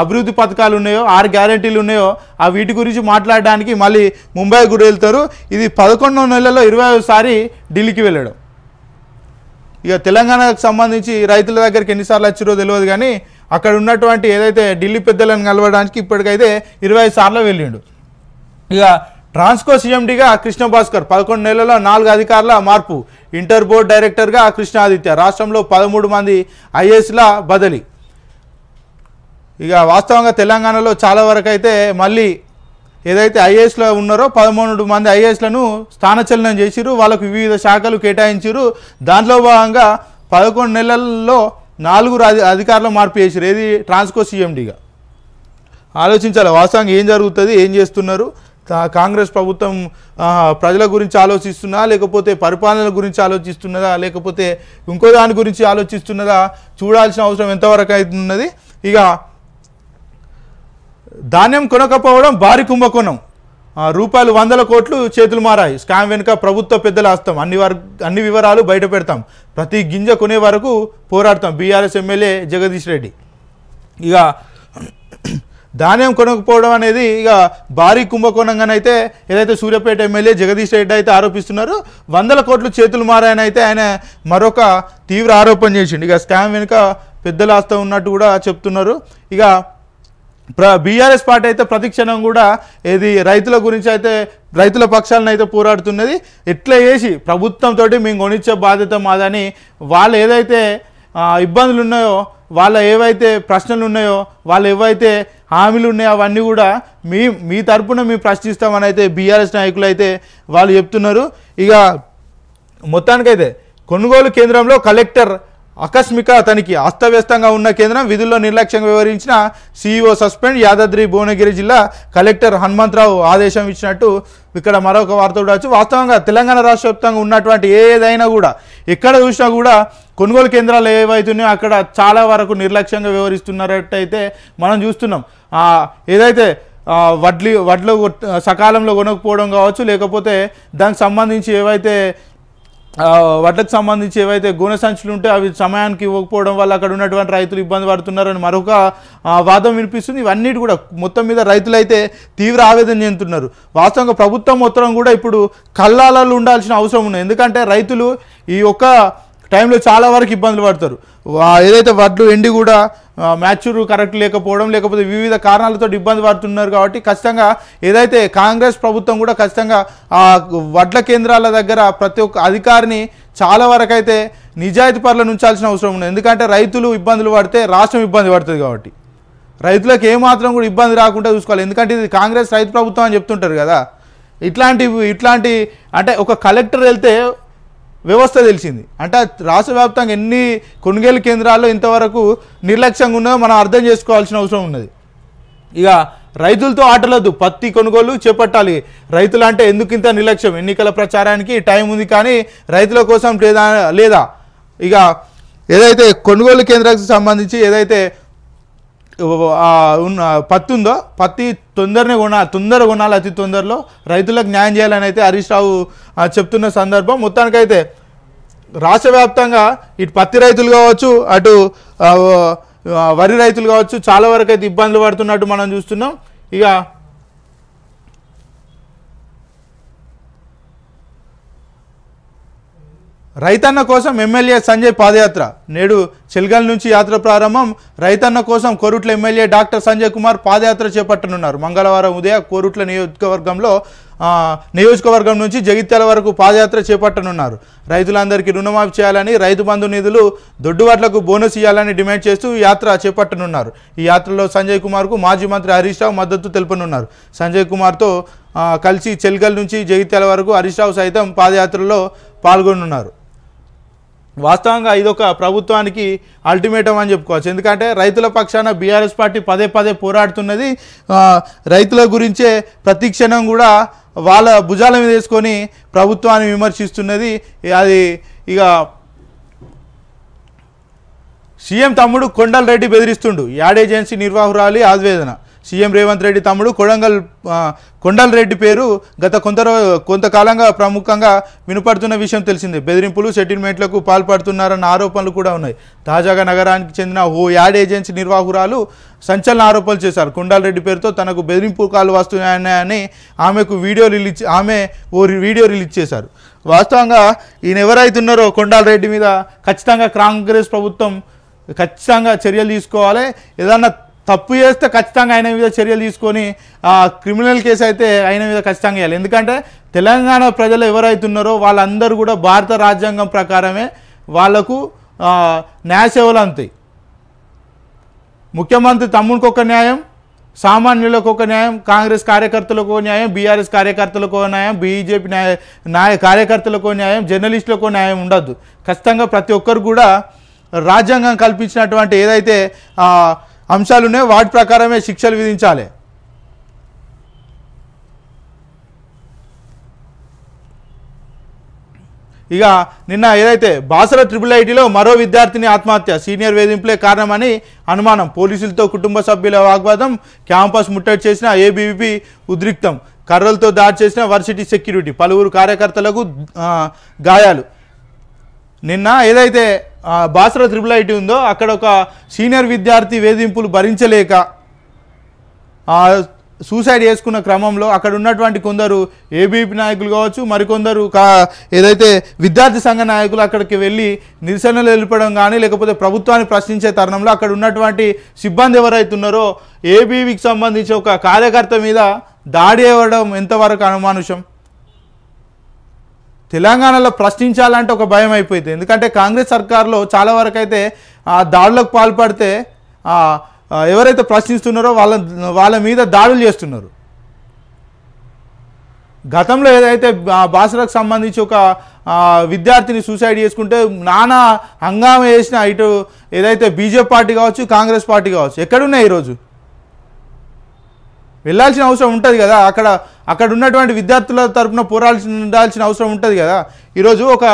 అభివృద్ధి పథకాలు ఉన్నాయో ఆరు గ్యారంటీలు ఉన్నాయో ఆ వీటి గురించి మాట్లాడడానికి మళ్ళీ ముంబై కూడా వెళ్తారు ఇది పదకొండవ నెలలో ఇరవై సారి ఢిల్లీకి వెళ్ళడం ఇక తెలంగాణకు సంబంధించి రైతుల దగ్గరికి ఎన్నిసార్లు వచ్చిరో తెలియదు కానీ అక్కడ ఉన్నటువంటి ఏదైతే ఢిల్లీ పెద్దలను కలవడానికి ఇప్పటికైతే ఇరవై సార్లు వెళ్ళిండు ఇక ట్రాన్స్కో సీఎండీగా కృష్ణ భాస్కర్ పదకొండు నెలల్లో నాలుగు అధికారుల మార్పు ఇంటర్ బోర్డ్ డైరెక్టర్గా కృష్ణాదిత్య రాష్ట్రంలో పదమూడు మంది ఐఏఎస్ల బదిలీ ఇక వాస్తవంగా తెలంగాణలో చాలా వరకు అయితే మళ్ళీ ఏదైతే ఐఏఎస్లో ఉన్నారో పదమూడు మంది ఐఏఎస్లను స్థానచలనం చేసిరు వాళ్ళకు వివిధ శాఖలు కేటాయించారు దాంట్లో భాగంగా పదకొండు నెలల్లో నాలుగురు అధి అధికారులు మార్పు చేసిరు ఏది ట్రాన్స్కో సీఎండీగా ఆలోచించాలి వాస్తవంగా ఏం జరుగుతుంది ఏం చేస్తున్నారు కాంగ్రెస్ ప్రభుత్వం ప్రజల గురించి ఆలోచిస్తున్నా లేకపోతే పరిపాలన గురించి ఆలోచిస్తున్నదా లేకపోతే ఇంకో దాని గురించి ఆలోచిస్తున్నదా చూడాల్సిన అవసరం ఎంతవరకు అవుతున్నది ఇక ధాన్యం కొనకపోవడం భారీ కుంభకోణం రూపాయలు వందల కోట్లు చేతులు మారాయి స్కామ్ వెనుక ప్రభుత్వ పెద్దలు ఆస్తాం అన్ని వర్ అన్ని వివరాలు బయట పెడతాం ప్రతి గింజ కొనే వరకు పోరాడతాం బీఆర్ఎస్ ఎమ్మెల్యే జగదీష్ రెడ్డి ఇక ధాన్యం కొనకపోవడం అనేది ఇక భారీ కుంభకోణంగానైతే ఏదైతే సూర్యాపేట ఎమ్మెల్యే జగదీష్ రెడ్డి అయితే ఆరోపిస్తున్నారు వందల కోట్లు చేతులు మారాయని అయితే ఆయన మరొక తీవ్ర ఆరోపణ చేసిండు ఇక స్కామ్ వెనుక పెద్దల ఆస్త ఉన్నట్టు కూడా చెప్తున్నారు ఇక ప్ర బీఆర్ఎస్ పార్టీ అయితే ప్రతిక్షణం కూడా ఇది రైతుల గురించి అయితే రైతుల పక్షాలను అయితే పోరాడుతున్నది ఎట్లా చేసి ప్రభుత్వంతో మేము కొనిచ్చే బాధ్యత మాదని వాళ్ళు ఏదైతే ఇబ్బందులు ఉన్నాయో వాళ్ళ ఏవైతే ప్రశ్నలు ఉన్నాయో వాళ్ళు ఏవైతే హామీలు ఉన్నాయి అవన్నీ కూడా మీ మీ తరపున మేము ప్రశ్నిస్తామని అయితే బీఆర్ఎస్ నాయకులు అయితే వాళ్ళు చెప్తున్నారు ఇక మొత్తానికైతే కొనుగోలు కేంద్రంలో కలెక్టర్ ఆకస్మిక తనకి అస్తవ్యస్తంగా ఉన్న కేంద్రం విధుల్లో నిర్లక్ష్యంగా వివరించిన సీఈఓ సస్పెండ్ యాదాద్రి భువనగిరి జిల్లా కలెక్టర్ హనుమంతరావు ఆదేశం ఇచ్చినట్టు ఇక్కడ మరొక వార్త చూడవచ్చు వాస్తవంగా తెలంగాణ రాష్ట్ర ఉన్నటువంటి ఏదైనా కూడా ఎక్కడ చూసినా కూడా కొనుగోలు కేంద్రాలు ఏవైతున్నాయో అక్కడ చాలా వరకు నిర్లక్ష్యంగా వ్యవహరిస్తున్నట్టయితే మనం చూస్తున్నాం ఏదైతే వడ్లు వడ్లు సకాలంలో కొనకపోవడం కావచ్చు లేకపోతే దానికి సంబంధించి ఏవైతే వడ్లకు సంబంధించి ఏవైతే గుణ సంచులు ఉంటే అవి సమయానికి ఇవ్వకపోవడం వల్ల అక్కడ ఉన్నటువంటి రైతులు ఇబ్బంది పడుతున్నారని మరొక వాదం వినిపిస్తుంది ఇవన్నీ కూడా మొత్తం మీద రైతులైతే తీవ్ర ఆవేదన చెందుతున్నారు వాస్తవంగా ప్రభుత్వం మొత్తం కూడా ఇప్పుడు కల్లాలలో ఉండాల్సిన అవసరం ఉంది ఎందుకంటే రైతులు ఈ యొక్క టైంలో చాలా వరకు ఇబ్బందులు పడతారు ఏదైతే వడ్లు ఎండి కూడా మ్యాచ్యూర్ కరెక్ట్ లేకపోవడం లేకపోతే వివిధ కారణాలతో ఇబ్బంది పడుతున్నారు కాబట్టి ఖచ్చితంగా ఏదైతే కాంగ్రెస్ ప్రభుత్వం కూడా ఖచ్చితంగా ఆ వడ్ల కేంద్రాల దగ్గర ప్రతి ఒక్క అధికారిని చాలా వరకు అయితే నిజాయితీ పనులను ఉంచాల్సిన అవసరం ఉంది ఎందుకంటే రైతులు ఇబ్బందులు పడితే రాష్ట్రం ఇబ్బంది పడుతుంది కాబట్టి రైతులకు ఏమాత్రం కూడా ఇబ్బంది రాకుండా చూసుకోవాలి ఎందుకంటే ఇది కాంగ్రెస్ రైతు ప్రభుత్వం అని చెప్తుంటారు కదా ఇట్లాంటి ఇట్లాంటి అంటే ఒక కలెక్టర్ వెళ్తే వ్యవస్థ తెలిసింది అంటే రాష్ట్ర వ్యాప్తంగా ఎన్ని కొనుగోలు కేంద్రాల్లో ఇంతవరకు నిర్లక్ష్యంగా ఉన్నదో మనం అర్థం చేసుకోవాల్సిన అవసరం ఉన్నది ఇక రైతులతో ఆటలద్దు పత్తి కొనుగోలు చేపట్టాలి రైతులు అంటే ఎందుకు ఇంత నిర్లక్ష్యం ఎన్నికల ప్రచారానికి టైం ఉంది కానీ రైతుల కోసం లేదా లేదా ఇక ఏదైతే కొనుగోలు కేంద్రాలకు సంబంధించి ఏదైతే ఉన్న పత్తి ఉందో పత్తి తొందరనే కొనాలి తొందర కొనాలి అతి తొందరలో రైతులకు న్యాయం చేయాలని అయితే హరీష్ రావు చెప్తున్న సందర్భం మొత్తానికైతే రాష్ట్ర వ్యాప్తంగా ఇటు పత్తి రైతులు కావచ్చు అటు వరి రైతులు కావచ్చు చాలా వరకు అయితే ఇబ్బందులు పడుతున్నట్టు మనం చూస్తున్నాం ఇక రైతన్న కోసం ఎమ్మెల్యే సంజయ్ పాదయాత్ర నేడు చిల్గల్ నుంచి యాత్ర ప్రారంభం రైతన్న కోసం కోరుట్ల ఎమ్మెల్యే డాక్టర్ సంజయ్ కుమార్ పాదయాత్ర చేపట్టనున్నారు మంగళవారం ఉదయం కోరుట్ల నియోజకవర్గంలో నియోజకవర్గం నుంచి జగిత్యాల వరకు పాదయాత్ర చేపట్టనున్నారు రైతులందరికీ రుణమాఫీ చేయాలని రైతు బంధు నిధులు దొడ్డువాట్లకు బోనస్ ఇవ్వాలని డిమాండ్ చేస్తూ యాత్ర చేపట్టనున్నారు ఈ యాత్రలో సంజయ్ కుమార్కు మాజీ మంత్రి హరీష్ రావు మద్దతు తెలుపనున్నారు సంజయ్ కుమార్తో కలిసి చెల్గల్ నుంచి జగిత్యాల వరకు హరీష్ రావు సైతం పాదయాత్రలో పాల్గొనున్నారు వాస్తవంగా ఇదొక ప్రభుత్వానికి అల్టిమేటం అని చెప్పుకోవచ్చు ఎందుకంటే రైతుల పక్షాన బీఆర్ఎస్ పార్టీ పదే పదే పోరాడుతున్నది రైతుల గురించే ప్రతిక్షణం క్షణం కూడా వాళ్ళ భుజాల మీద వేసుకొని ప్రభుత్వాన్ని విమర్శిస్తున్నది అది ఇక సీఎం తమ్ముడు రెడ్డి బెదిరిస్తుండు యాడ్ ఏజెన్సీ నిర్వాహకురాలి ఆవేదన సీఎం రేవంత్ రెడ్డి తమ్ముడు కొడంగల్ కొండల్ రెడ్డి పేరు గత కొంత కొంతకాలంగా ప్రముఖంగా వినపడుతున్న విషయం తెలిసిందే బెదిరింపులు సెటిల్మెంట్లకు పాల్పడుతున్నారన్న ఆరోపణలు కూడా ఉన్నాయి తాజాగా నగరానికి చెందిన ఓ యాడ్ ఏజెన్సీ నిర్వాహకురాలు సంచలన ఆరోపణలు చేశారు రెడ్డి పేరుతో తనకు బెదిరింపు కాలు వస్తున్నాయని ఆమెకు వీడియో రిలీజ్ ఆమె ఓ వీడియో రిలీజ్ చేశారు వాస్తవంగా ఈయన ఎవరైతున్నారో రెడ్డి మీద ఖచ్చితంగా కాంగ్రెస్ ప్రభుత్వం ఖచ్చితంగా చర్యలు తీసుకోవాలి ఏదన్నా తప్పు చేస్తే ఖచ్చితంగా ఆయన మీద చర్యలు తీసుకొని క్రిమినల్ కేసు అయితే ఆయన మీద ఖచ్చితంగా వేయాలి ఎందుకంటే తెలంగాణ ప్రజలు ఎవరైతున్నారో వాళ్ళందరూ కూడా భారత రాజ్యాంగం ప్రకారమే వాళ్లకు న్యాయ సేవలు అంతాయి ముఖ్యమంత్రి తమ్ముడికి ఒక న్యాయం సామాన్యులకు ఒక న్యాయం కాంగ్రెస్ కార్యకర్తలకు న్యాయం బీఆర్ఎస్ కార్యకర్తలకు న్యాయం బీజేపీ న్యాయ న్యాయ కార్యకర్తలకు న్యాయం జర్నలిస్టులకు న్యాయం ఉండద్దు ఖచ్చితంగా ప్రతి ఒక్కరు కూడా రాజ్యాంగం కల్పించినటువంటి ఏదైతే అంశాలున్నాయి వాటి ప్రకారమే శిక్షలు విధించాలి ఇక నిన్న ఏదైతే బాసర ట్రిపుల్ ఐటీలో మరో విద్యార్థిని ఆత్మహత్య సీనియర్ వేధింపులే కారణమని అనుమానం పోలీసులతో కుటుంబ సభ్యుల వాగ్వాదం క్యాంపస్ ముట్టడి చేసిన ఏబీవీపీ ఉద్రిక్తం కర్రలతో దాడి చేసిన వర్సిటీ సెక్యూరిటీ పలువురు కార్యకర్తలకు గాయాలు నిన్న ఏదైతే బాసర త్రిబుల్ ఐటీ ఉందో అక్కడ ఒక సీనియర్ విద్యార్థి వేధింపులు భరించలేక సూసైడ్ చేసుకున్న క్రమంలో అక్కడ ఉన్నటువంటి కొందరు ఏబీపీ నాయకులు కావచ్చు మరికొందరు కా ఏదైతే విద్యార్థి సంఘ నాయకులు అక్కడికి వెళ్ళి నిరసనలు వెళ్ళిపోవడం కానీ లేకపోతే ప్రభుత్వాన్ని ప్రశ్నించే తరుణంలో అక్కడ ఉన్నటువంటి సిబ్బంది ఎవరైతే ఉన్నారో ఏబీవీకి సంబంధించి ఒక కార్యకర్త మీద దాడి ఇవ్వడం ఎంతవరకు అనుమానుషం తెలంగాణలో ప్రశ్నించాలంటే ఒక భయం అయిపోయింది ఎందుకంటే కాంగ్రెస్ సర్కార్లో చాలా వరకు అయితే ఆ దాడులకు పాల్పడితే ఎవరైతే ప్రశ్నిస్తున్నారో వాళ్ళ వాళ్ళ మీద దాడులు చేస్తున్నారు గతంలో ఏదైతే భాషలకు సంబంధించి ఒక విద్యార్థిని సూసైడ్ చేసుకుంటే నానా హంగామ చేసిన ఇటు ఏదైతే బీజేపీ పార్టీ కావచ్చు కాంగ్రెస్ పార్టీ కావచ్చు ఎక్కడున్నాయి ఈరోజు వెళ్ళాల్సిన అవసరం ఉంటుంది కదా అక్కడ అక్కడ ఉన్నటువంటి విద్యార్థుల తరఫున పోరాల్సి ఉండాల్సిన అవసరం ఉంటుంది కదా ఈరోజు ఒక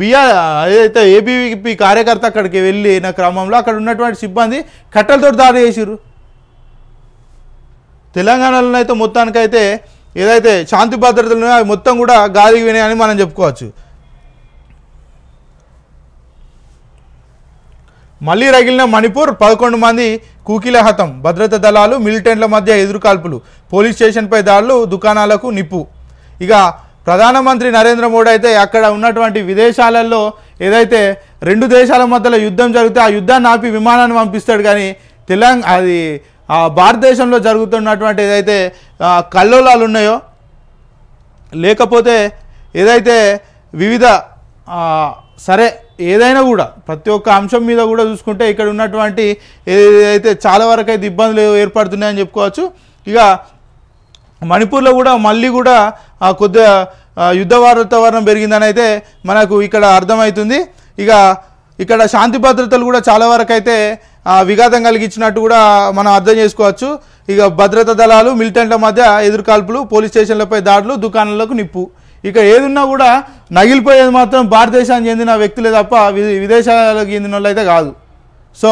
బిఆర్ ఏదైతే ఏబీపీ కార్యకర్త అక్కడికి వెళ్ళిన క్రమంలో అక్కడ ఉన్నటువంటి సిబ్బంది కట్టెలతో దాడి చేసిరు తెలంగాణలో అయితే మొత్తానికైతే ఏదైతే శాంతి భద్రతలు మొత్తం కూడా గాలికి వినాయని మనం చెప్పుకోవచ్చు మళ్లీ రగిలిన మణిపూర్ పదకొండు మంది కూకీల హతం భద్రతా దళాలు మిలిటెంట్ల మధ్య ఎదురుకాల్పులు పోలీస్ స్టేషన్పై దాడులు దుకాణాలకు నిప్పు ఇక ప్రధానమంత్రి నరేంద్ర మోడీ అయితే అక్కడ ఉన్నటువంటి విదేశాలలో ఏదైతే రెండు దేశాల మధ్యలో యుద్ధం జరిగితే ఆ యుద్ధాన్ని ఆపి విమానాన్ని పంపిస్తాడు కానీ తెలంగాణ అది భారతదేశంలో జరుగుతున్నటువంటి ఏదైతే కల్లోలాలు ఉన్నాయో లేకపోతే ఏదైతే వివిధ సరే ఏదైనా కూడా ప్రతి ఒక్క అంశం మీద కూడా చూసుకుంటే ఇక్కడ ఉన్నటువంటి ఏదైతే చాలా వరకు అయితే ఇబ్బందులు ఏర్పడుతున్నాయని చెప్పుకోవచ్చు ఇక మణిపూర్లో కూడా మళ్ళీ కూడా కొద్దిగా యుద్ధ వాతావరణం పెరిగిందని అయితే మనకు ఇక్కడ అర్థమవుతుంది ఇక ఇక్కడ శాంతి భద్రతలు కూడా చాలా వరకు అయితే విఘాతం కలిగించినట్టు కూడా మనం అర్థం చేసుకోవచ్చు ఇక భద్రతా దళాలు మిలిటెంట్ల మధ్య ఎదురుకాల్పులు పోలీస్ స్టేషన్లపై దాడులు దుకాణాలకు నిప్పు ఇక ఏదున్నా కూడా నగిలిపోయేది మాత్రం భారతదేశానికి చెందిన వ్యక్తులే తప్ప విదేశాలకు చెందిన వాళ్ళైతే కాదు సో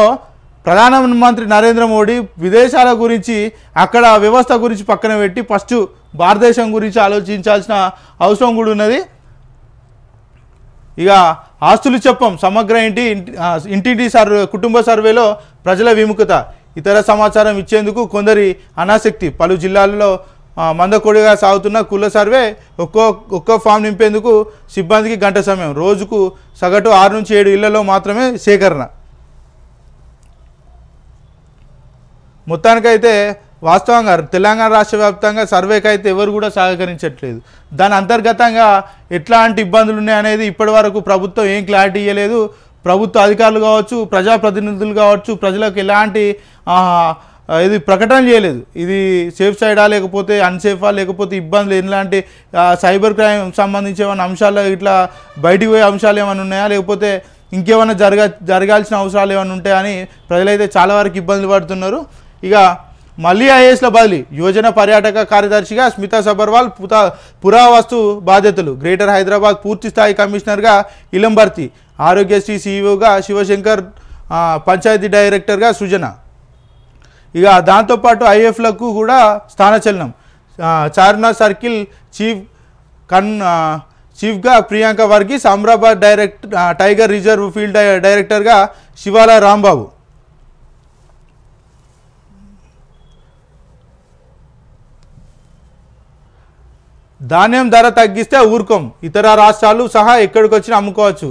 ప్రధానమంత్రి నరేంద్ర మోడీ విదేశాల గురించి అక్కడ వ్యవస్థ గురించి పక్కన పెట్టి ఫస్ట్ భారతదేశం గురించి ఆలోచించాల్సిన అవసరం కూడా ఉన్నది ఇక ఆస్తులు చెప్పం సమగ్ర ఇంటి ఇంటింటి సర్వే కుటుంబ సర్వేలో ప్రజల విముఖత ఇతర సమాచారం ఇచ్చేందుకు కొందరి అనాసక్తి పలు జిల్లాల్లో మందకొడిగా సాగుతున్న కుల సర్వే ఒక్కో ఒక్కో ఫామ్ నింపేందుకు సిబ్బందికి గంట సమయం రోజుకు సగటు ఆరు నుంచి ఏడు ఇళ్లలో మాత్రమే సేకరణ మొత్తానికైతే వాస్తవంగా తెలంగాణ రాష్ట్ర వ్యాప్తంగా సర్వేకి అయితే ఎవరు కూడా సహకరించట్లేదు దాని అంతర్గతంగా ఎట్లాంటి ఇబ్బందులు ఉన్నాయనేది ఇప్పటి వరకు ప్రభుత్వం ఏం క్లారిటీ ఇవ్వలేదు ప్రభుత్వ అధికారులు కావచ్చు ప్రజాప్రతినిధులు కావచ్చు ప్రజలకు ఎలాంటి ఇది ప్రకటన చేయలేదు ఇది సేఫ్ సైడా లేకపోతే అన్సేఫా లేకపోతే ఇబ్బందులు ఎలాంటి సైబర్ క్రైమ్ సంబంధించి ఏమైనా అంశాలు ఇట్లా బయటికి పోయే అంశాలు ఏమైనా ఉన్నాయా లేకపోతే ఇంకేమైనా జరగ జరగాల్సిన అవసరాలు ఏమైనా ఉంటాయని ప్రజలైతే చాలా వరకు ఇబ్బందులు పడుతున్నారు ఇక మళ్ళీ ఐఏఎస్ల బదిలీ యోజన పర్యాటక కార్యదర్శిగా స్మితా సబర్వాల్ పుతా పురావస్తు బాధ్యతలు గ్రేటర్ హైదరాబాద్ పూర్తి స్థాయి కమిషనర్గా ఇలంబర్తి ఆరోగ్యశ్రీ సీఈఓగా శివశంకర్ పంచాయతీ డైరెక్టర్గా సృజన ఇక దాంతోపాటు ఐఎఫ్లకు కూడా స్థానచలనం చార్మినార్ సర్కిల్ చీఫ్ కన్ చీఫ్గా Priyanka Varghese Amrabad direct tiger reserve field డైరెక్టర్గా శివాల రాంబాబు ధాన్యం ధర తగ్గిస్తే ఊరుకోం ఇతర రాష్ట్రాలు సహా ఎక్కడికి వచ్చినా అమ్ముకోవచ్చు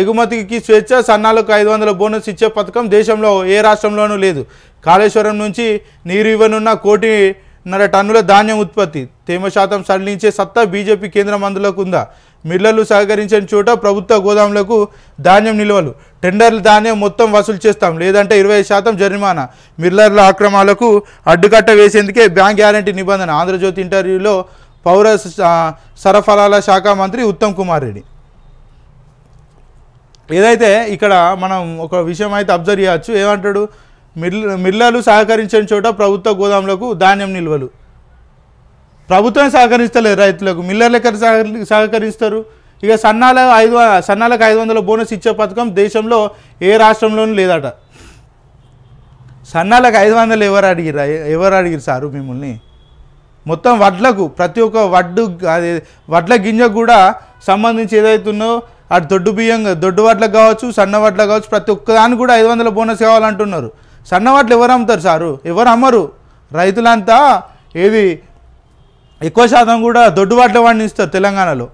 ఎగుమతికి స్వేచ్ఛ సన్నాలకు ఐదు వందల బోనస్ ఇచ్చే పథకం దేశంలో ఏ రాష్ట్రంలోనూ లేదు కాళేశ్వరం నుంచి నీరు ఇవ్వనున్న కోటిన్నర టన్నుల ధాన్యం ఉత్పత్తి తేమ శాతం సడలించే సత్తా బీజేపీ కేంద్ర మందులకు ఉందా మిల్లర్లు సహకరించిన చోట ప్రభుత్వ గోదాములకు ధాన్యం నిల్వలు టెండర్ల ధాన్యం మొత్తం వసూలు చేస్తాం లేదంటే ఇరవై శాతం జరిమానా మిల్లర్ల అక్రమాలకు అడ్డుకట్ట వేసేందుకే బ్యాంక్ గ్యారంటీ నిబంధన ఆంధ్రజ్యోతి ఇంటర్వ్యూలో పౌర సరఫరాల శాఖ మంత్రి ఉత్తమ్ కుమార్ రెడ్డి ఏదైతే ఇక్కడ మనం ఒక విషయం అయితే అబ్జర్వ్ చేయవచ్చు ఏమంటాడు మిర్ల మిర్లలు సహకరించని చోట ప్రభుత్వ గోదాములకు ధాన్యం నిల్వలు ప్రభుత్వం సహకరిస్తలేదు రైతులకు మిల్లర్లు ఎక్కడ సహకరిస్తారు ఇక సన్నాల ఐదు సన్నాలకు ఐదు వందల బోనస్ ఇచ్చే పథకం దేశంలో ఏ రాష్ట్రంలోనూ లేదట సన్నాలకు ఐదు వందలు ఎవరు అడిగిరా ఎవరు అడిగిరు సారు మిమ్మల్ని మొత్తం వడ్లకు ప్రతి ఒక్క వడ్డు అదే వడ్ల గింజకు కూడా సంబంధించి ఏదైతుందో అటు దొడ్డు బియ్యం దొడ్డు వాటిలో కావచ్చు సన్న వడ్లకు కావచ్చు ప్రతి ఒక్కదానికి కూడా ఐదు వందల బోనస్ కావాలంటున్నారు సన్న వాటిలు ఎవరు అమ్ముతారు సారు ఎవరు అమ్మరు రైతులంతా ఏది ఎక్కువ శాతం కూడా దొడ్డు వడ్ల ఇస్తారు తెలంగాణలో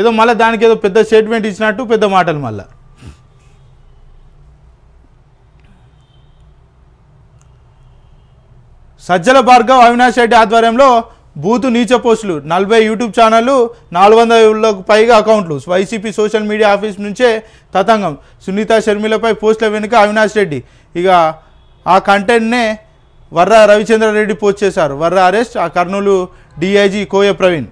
ఏదో మళ్ళీ దానికి ఏదో పెద్ద స్టేట్మెంట్ ఇచ్చినట్టు పెద్ద మాటలు మళ్ళా సజ్జల భార్గవ్ అవినాష్ రెడ్డి ఆధ్వర్యంలో బూతు నీచ పోస్టులు నలభై యూట్యూబ్ ఛానళ్ళు నాలుగు వందలకు పైగా అకౌంట్లు వైసీపీ సోషల్ మీడియా ఆఫీస్ నుంచే తతంగం సునీత షర్మిలపై పోస్టుల వెనుక అవినాష్ రెడ్డి ఇక ఆ కంటెంట్నే వర్ర రవిచంద్రారెడ్డి పోస్ట్ చేశారు వర్ర అరెస్ట్ ఆ కర్నూలు డిఐజీ కోయ ప్రవీణ్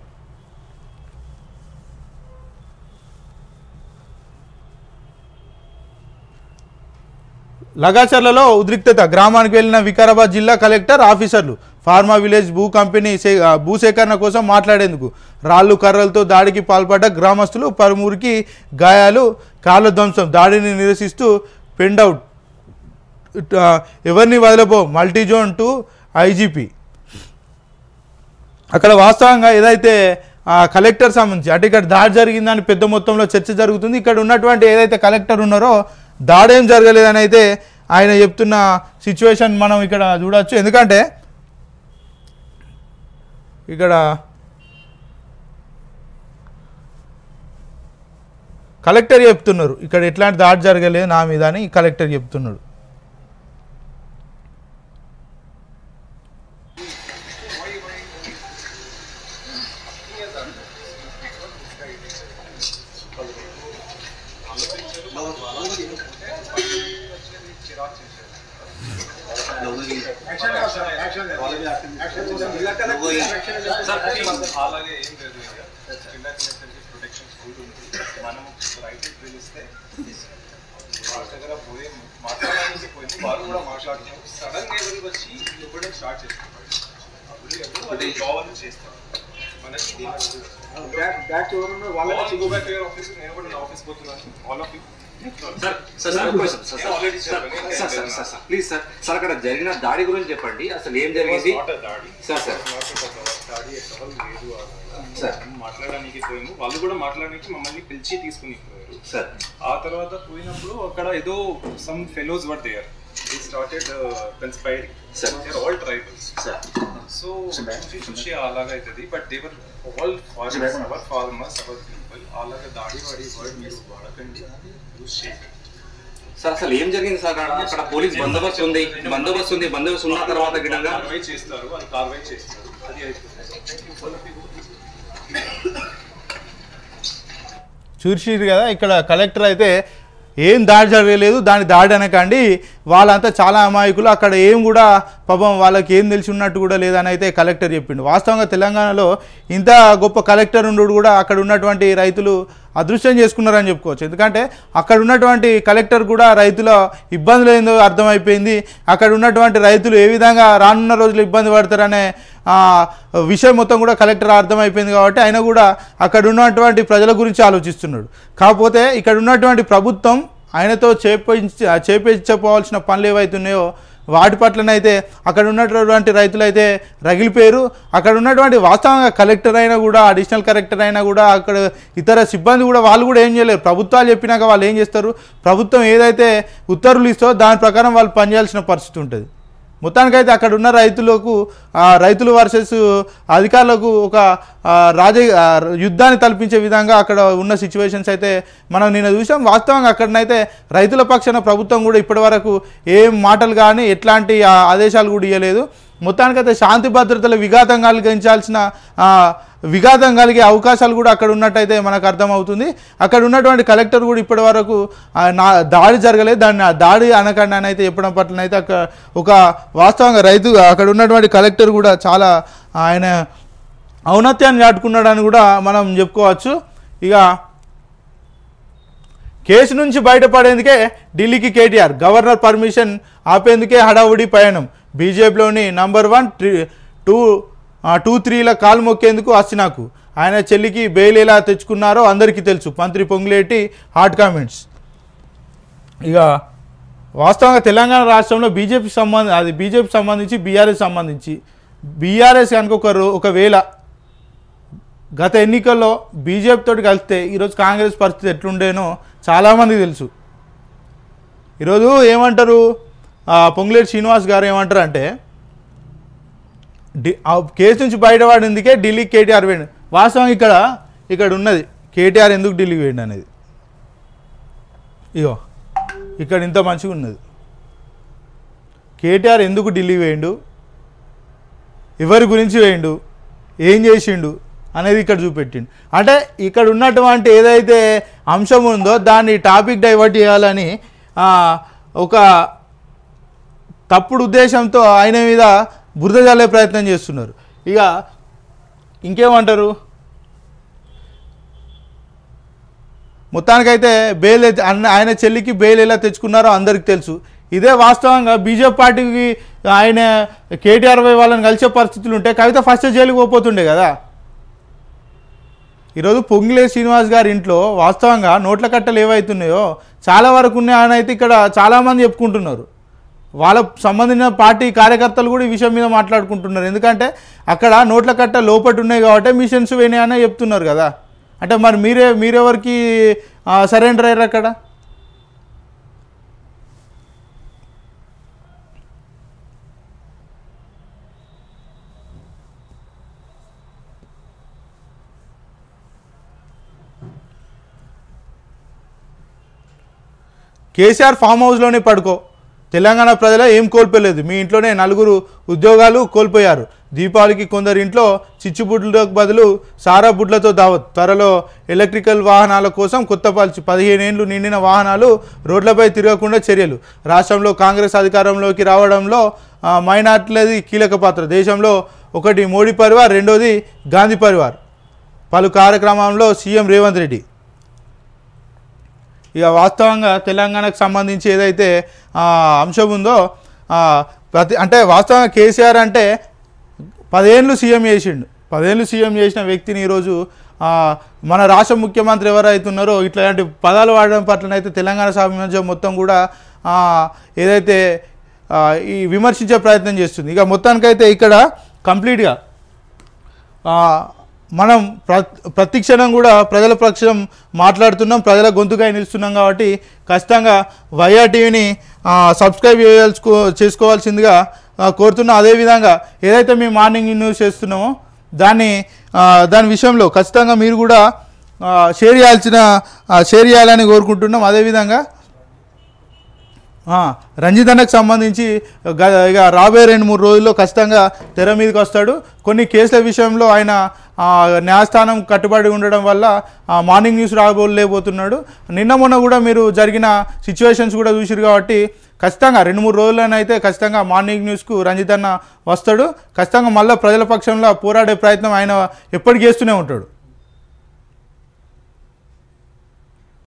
లగాచర్లలో ఉద్రిక్తత గ్రామానికి వెళ్లిన వికారాబాద్ జిల్లా కలెక్టర్ ఆఫీసర్లు ఫార్మా విలేజ్ భూ కంపెనీ భూసేకరణ కోసం మాట్లాడేందుకు రాళ్ళు కర్రలతో దాడికి పాల్పడ్డ గ్రామస్తులు పరుమూరికి గాయాలు కాళ్ళ ధ్వంసం దాడిని నిరసిస్తూ పెండౌట్ ఎవరిని వదలబో మల్టీజోన్ టు ఐజీపీ అక్కడ వాస్తవంగా ఏదైతే కలెక్టర్ సంబంధించి అంటే ఇక్కడ దాడి జరిగిందని పెద్ద మొత్తంలో చర్చ జరుగుతుంది ఇక్కడ ఉన్నటువంటి ఏదైతే కలెక్టర్ ఉన్నారో దాడేం జరగలేదని అయితే ఆయన చెప్తున్న సిచ్యువేషన్ మనం ఇక్కడ చూడవచ్చు ఎందుకంటే ఇక్కడ కలెక్టర్ చెప్తున్నారు ఇక్కడ ఎట్లాంటి దాడి జరగలేదు నా మీద అని కలెక్టర్ చెప్తున్నాడు go back to your office. నేను కూడా నా ఆఫీస్ పోతున్నాను all of you sir sir please sir sir అక్కడ జరిగిన దాడి గురించి చెప్పండి అసలు ఏం జరిగింది సార్ సార్ దాడి లేదు సార్ మాట్లాడడానికి పోయాము వాళ్ళు కూడా మాట్లాడడానికి మమ్మల్ని పిలిచి తీసుకుని పోయారు సార్ ఆ తర్వాత పోయినప్పుడు అక్కడ ఏదో some fellows were there they started conspiring sir all tribals sir so చూసి చూసి అలాగైతుంది but they were all farmers our farmers our sir అసలు ఏం జరిగింది సార్ అక్కడ పోలీస్ బందోబస్తు ఉంది బందోబస్తు ఉంది బందోబస్తు ఉన్న తర్వాత గిడంగా కార్వై చేస్తారు అది కార్వై చేస్తారు అది కదా ఇక్కడ కలెక్టర్ అయితే ఏం దాడి జరగలేదు దాని దాడి అనకండి వాళ్ళంతా చాలా అమాయకులు అక్కడ ఏం కూడా పాపం వాళ్ళకి ఏం తెలిసి ఉన్నట్టు కూడా లేదని అయితే కలెక్టర్ చెప్పిండు వాస్తవంగా తెలంగాణలో ఇంత గొప్ప కలెక్టర్ ఉండు కూడా అక్కడ ఉన్నటువంటి రైతులు అదృష్టం చేసుకున్నారని చెప్పుకోవచ్చు ఎందుకంటే అక్కడ ఉన్నటువంటి కలెక్టర్ కూడా రైతుల ఇబ్బందులు ఏందో అర్థమైపోయింది అక్కడ ఉన్నటువంటి రైతులు ఏ విధంగా రానున్న రోజులు ఇబ్బంది పడతారనే విషయం మొత్తం కూడా కలెక్టర్ అర్థమైపోయింది కాబట్టి ఆయన కూడా అక్కడ ఉన్నటువంటి ప్రజల గురించి ఆలోచిస్తున్నాడు కాకపోతే ఇక్కడ ఉన్నటువంటి ప్రభుత్వం ఆయనతో చేపించ చేపించపోవాల్సిన పనులు ఏవైతున్నాయో వాటి పట్లనైతే అక్కడ ఉన్నటువంటి రైతులైతే రగిలిపోయారు అక్కడ ఉన్నటువంటి వాస్తవంగా కలెక్టర్ అయినా కూడా అడిషనల్ కలెక్టర్ అయినా కూడా అక్కడ ఇతర సిబ్బంది కూడా వాళ్ళు కూడా ఏం చేయలేరు ప్రభుత్వాలు చెప్పినాక వాళ్ళు ఏం చేస్తారు ప్రభుత్వం ఏదైతే ఉత్తర్వులు ఇస్తో దాని ప్రకారం వాళ్ళు పనిచేయాల్సిన పరిస్థితి ఉంటుంది మొత్తానికైతే అక్కడ ఉన్న రైతులకు రైతులు వర్సెస్ అధికారులకు ఒక రాజ యుద్ధాన్ని తలపించే విధంగా అక్కడ ఉన్న సిచ్యువేషన్స్ అయితే మనం నిన్న చూసాం వాస్తవంగా అక్కడనైతే రైతుల పక్షాన ప్రభుత్వం కూడా ఇప్పటివరకు ఏం మాటలు కానీ ఎట్లాంటి ఆదేశాలు కూడా ఇవ్వలేదు మొత్తానికి అయితే శాంతి భద్రతలు విఘాతం కలిగించాల్సిన విఘాతం కలిగే అవకాశాలు కూడా అక్కడ ఉన్నట్టయితే మనకు అర్థమవుతుంది అక్కడ ఉన్నటువంటి కలెక్టర్ కూడా ఇప్పటి వరకు నా దాడి జరగలేదు దాన్ని దాడి అనకండి అయితే చెప్పడం పట్ల అయితే అక్కడ ఒక వాస్తవంగా రైతు అక్కడ ఉన్నటువంటి కలెక్టర్ కూడా చాలా ఆయన ఔన్నత్యాన్ని దాటుకున్నాడని కూడా మనం చెప్పుకోవచ్చు ఇక కేసు నుంచి బయటపడేందుకే ఢిల్లీకి కేటీఆర్ గవర్నర్ పర్మిషన్ ఆపేందుకే హడావుడి పయనం బీజేపీలోని నంబర్ వన్ టూ టూ త్రీల కాలు మొక్కేందుకు నాకు ఆయన చెల్లికి బెయిల్ ఎలా తెచ్చుకున్నారో అందరికీ తెలుసు మంత్రి పొంగులేటి హాట్ కామెంట్స్ ఇక వాస్తవంగా తెలంగాణ రాష్ట్రంలో బీజేపీ సంబంధ అది బీజేపీ సంబంధించి బీఆర్ఎస్ సంబంధించి బీఆర్ఎస్ కనుక ఒక ఒకవేళ గత ఎన్నికల్లో బీజేపీతో కలిస్తే ఈరోజు కాంగ్రెస్ పరిస్థితి ఎట్లుండేనో చాలామందికి తెలుసు ఈరోజు ఏమంటారు పొంగులేరు శ్రీనివాస్ గారు ఏమంటారు అంటే డి కేసు నుంచి బయటపడిందికే ఢిల్లీ కేటీఆర్ వేయండి వాస్తవం ఇక్కడ ఇక్కడ ఉన్నది కేటీఆర్ ఎందుకు ఢిల్లీ వేయండి అనేది ఇగో ఇక్కడ ఇంత మంచిగా ఉన్నది కేటీఆర్ ఎందుకు ఢిల్లీ వేయండు ఎవరి గురించి వేయండు ఏం చేసిండు అనేది ఇక్కడ చూపెట్టిండు అంటే ఇక్కడ ఉన్నటువంటి ఏదైతే అంశం ఉందో దాన్ని టాపిక్ డైవర్ట్ చేయాలని ఒక తప్పుడు ఉద్దేశంతో ఆయన మీద బురద జల్లే ప్రయత్నం చేస్తున్నారు ఇక ఇంకేమంటారు మొత్తానికైతే బెయిల్ ఆయన చెల్లికి బెయిల్ ఎలా తెచ్చుకున్నారో అందరికి తెలుసు ఇదే వాస్తవంగా బీజేపీ పార్టీకి ఆయన కేటీఆర్ వై వాళ్ళని కలిసే పరిస్థితులు ఉంటే కవిత ఫస్ట్ జైలుకి పోతుండే కదా ఈరోజు పొంగిలే శ్రీనివాస్ గారి ఇంట్లో వాస్తవంగా నోట్ల కట్టలు ఏవైతున్నాయో చాలా వరకు ఉన్నాయి ఆయన అయితే ఇక్కడ చాలామంది చెప్పుకుంటున్నారు వాళ్ళ సంబంధించిన పార్టీ కార్యకర్తలు కూడా ఈ విషయం మీద మాట్లాడుకుంటున్నారు ఎందుకంటే అక్కడ నోట్ల కట్ట లోపటి ఉన్నాయి కాబట్టి మిషన్స్ అని చెప్తున్నారు కదా అంటే మరి మీరే మీరెవరికి సరెండర్ అయ్యారు అక్కడ కేసీఆర్ ఫామ్ హౌస్లోనే పడుకో తెలంగాణ ప్రజల ఏం కోల్పోలేదు మీ ఇంట్లోనే నలుగురు ఉద్యోగాలు కోల్పోయారు దీపావళికి కొందరు ఇంట్లో చిచ్చుబుడ్లకు బదులు సారా బుడ్లతో దావత్ త్వరలో ఎలక్ట్రికల్ వాహనాల కోసం కొత్త పాలసీ పదిహేను ఏళ్ళు నిండిన వాహనాలు రోడ్లపై తిరగకుండా చర్యలు రాష్ట్రంలో కాంగ్రెస్ అధికారంలోకి రావడంలో మైనార్టీలది కీలక పాత్ర దేశంలో ఒకటి మోడీ పరివార్ రెండోది గాంధీ పరివార్ పలు కార్యక్రమంలో సీఎం రేవంత్ రెడ్డి ఇక వాస్తవంగా తెలంగాణకు సంబంధించి ఏదైతే అంశం ఉందో ప్రతి అంటే వాస్తవంగా కేసీఆర్ అంటే పదేళ్ళు సీఎం చేసిండు పదేళ్ళు సీఎం చేసిన వ్యక్తిని ఈరోజు మన రాష్ట్ర ముఖ్యమంత్రి ఎవరైతే ఉన్నారో ఇట్లాంటి పదాలు వాడడం పట్లనైతే తెలంగాణ సమాజం మొత్తం కూడా ఏదైతే ఈ విమర్శించే ప్రయత్నం చేస్తుంది ఇక మొత్తానికైతే ఇక్కడ కంప్లీట్గా మనం ప్ర ప్రతిక్షణం కూడా ప్రజల ప్రక్షణం మాట్లాడుతున్నాం ప్రజల గొంతుకై నిలుస్తున్నాం కాబట్టి ఖచ్చితంగా వైఆర్ టీవీని సబ్స్క్రైబ్ చేయాల్సుకో చేసుకోవాల్సిందిగా కోరుతున్నా అదేవిధంగా ఏదైతే మేము మార్నింగ్ న్యూస్ చేస్తున్నామో దాన్ని దాని విషయంలో ఖచ్చితంగా మీరు కూడా షేర్ చేయాల్సిన షేర్ చేయాలని కోరుకుంటున్నాం అదేవిధంగా రంజితన్నకు సంబంధించి ఇక రాబోయే రెండు మూడు రోజుల్లో ఖచ్చితంగా తెర మీదకి వస్తాడు కొన్ని కేసుల విషయంలో ఆయన న్యాయస్థానం కట్టుబడి ఉండడం వల్ల మార్నింగ్ న్యూస్ రాబోలేకపోతున్నాడు నిన్న మొన్న కూడా మీరు జరిగిన సిచ్యువేషన్స్ కూడా చూసిరు కాబట్టి ఖచ్చితంగా రెండు మూడు రోజులనైతే ఖచ్చితంగా మార్నింగ్ న్యూస్కు రంజితన్న వస్తాడు ఖచ్చితంగా మళ్ళీ ప్రజల పక్షంలో పోరాడే ప్రయత్నం ఆయన ఎప్పటికీ చేస్తూనే ఉంటాడు